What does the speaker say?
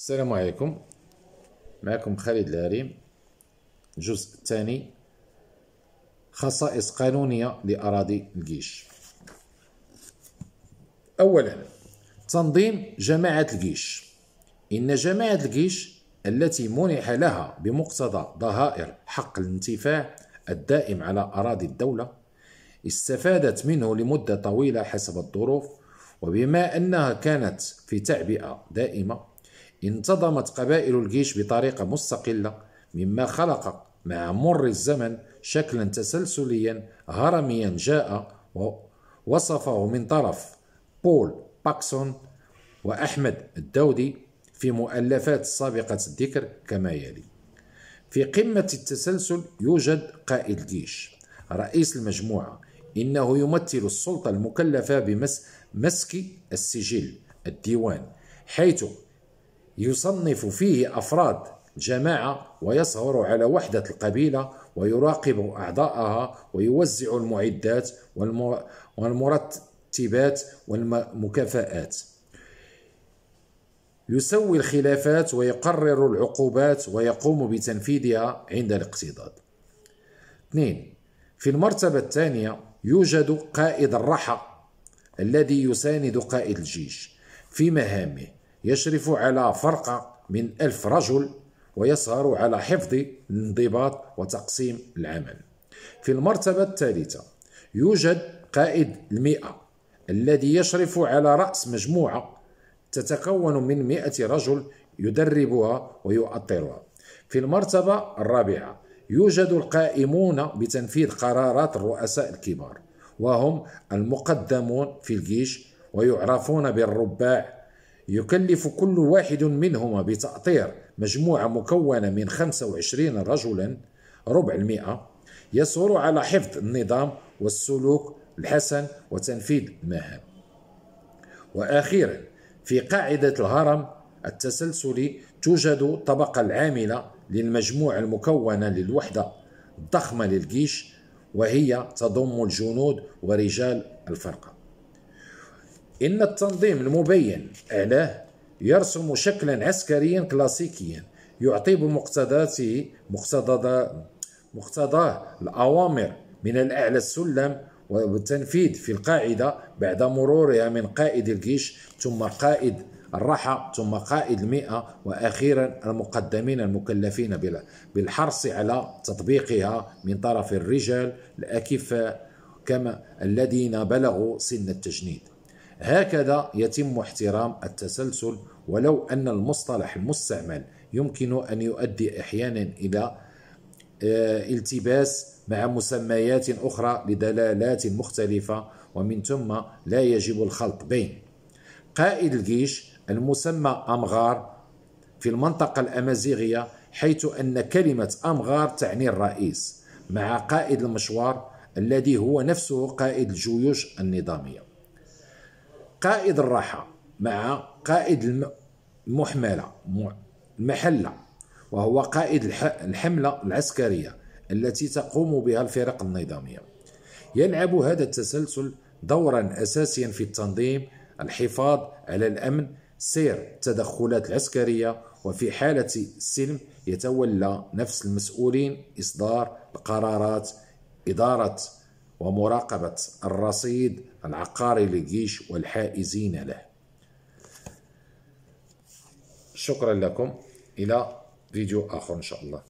السلام عليكم معكم خالد العريم الجزء الثاني خصائص قانونية لأراضي الجيش أولا تنظيم جماعة الجيش إن جماعة الجيش التي منح لها بمقتضى ضهائر حق الانتفاع الدائم على أراضي الدولة استفادت منه لمدة طويلة حسب الظروف وبما أنها كانت في تعبئة دائمة انتظمت قبائل الجيش بطريقة مستقلة مما خلق مع مر الزمن شكلا تسلسليا هرميا جاء وصفه من طرف بول باكسون وأحمد الدودي في مؤلفات سابقة الذكر كما يلي في قمة التسلسل يوجد قائد الجيش رئيس المجموعة إنه يمثل السلطة المكلفة بمسك السجل الديوان حيث يصنف فيه أفراد جماعة ويصهر على وحدة القبيلة ويراقب أعضاءها ويوزع المعدات والمرتبات والمكافآت يسوي الخلافات ويقرر العقوبات ويقوم بتنفيذها عند الاقتضاد 2 في المرتبة الثانية يوجد قائد الرحى الذي يساند قائد الجيش في مهامه يشرف على فرقة من ألف رجل ويسهر على حفظ الانضباط وتقسيم العمل في المرتبة الثالثة يوجد قائد المئة الذي يشرف على رأس مجموعة تتكون من مئة رجل يدربها ويؤطرها في المرتبة الرابعة يوجد القائمون بتنفيذ قرارات الرؤساء الكبار وهم المقدمون في الجيش ويعرفون بالرباع يكلف كل واحد منهما بتأطير مجموعة مكونة من 25 رجلا ربع المئة يسهر على حفظ النظام والسلوك الحسن وتنفيذ المهام وأخيرا في قاعدة الهرم التسلسلي توجد الطبقة العاملة للمجموعة المكونة للوحدة الضخمة للجيش وهي تضم الجنود ورجال الفرقه إن التنظيم المبين أعلاه يرسم شكلا عسكريا كلاسيكيا يعطي بمقتضاته مقتضى مقتضاه الأوامر من الأعلى السلم والتنفيذ في القاعدة بعد مرورها من قائد الجيش ثم قائد الرحى ثم قائد المئة وأخيرا المقدمين المكلفين بالحرص على تطبيقها من طرف الرجال الأكفاء كما الذين بلغوا سن التجنيد هكذا يتم احترام التسلسل ولو أن المصطلح المستعمل يمكن أن يؤدي أحيانا إلى آه، التباس مع مسميات أخرى لدلالات مختلفة ومن ثم لا يجب الخلط بين قائد الجيش المسمى أمغار في المنطقة الأمازيغية حيث أن كلمة أمغار تعني الرئيس مع قائد المشوار الذي هو نفسه قائد الجيوش النظاميه قائد الراحة مع قائد المحملة المحلة وهو قائد الحملة العسكرية التي تقوم بها الفرق النظامية يلعب هذا التسلسل دورا أساسيا في التنظيم الحفاظ على الأمن سير التدخلات العسكرية وفي حالة السلم يتولى نفس المسؤولين إصدار القرارات إدارة ومراقبة الرصيد العقاري للجيش والحائزين له شكرا لكم إلى فيديو آخر إن شاء الله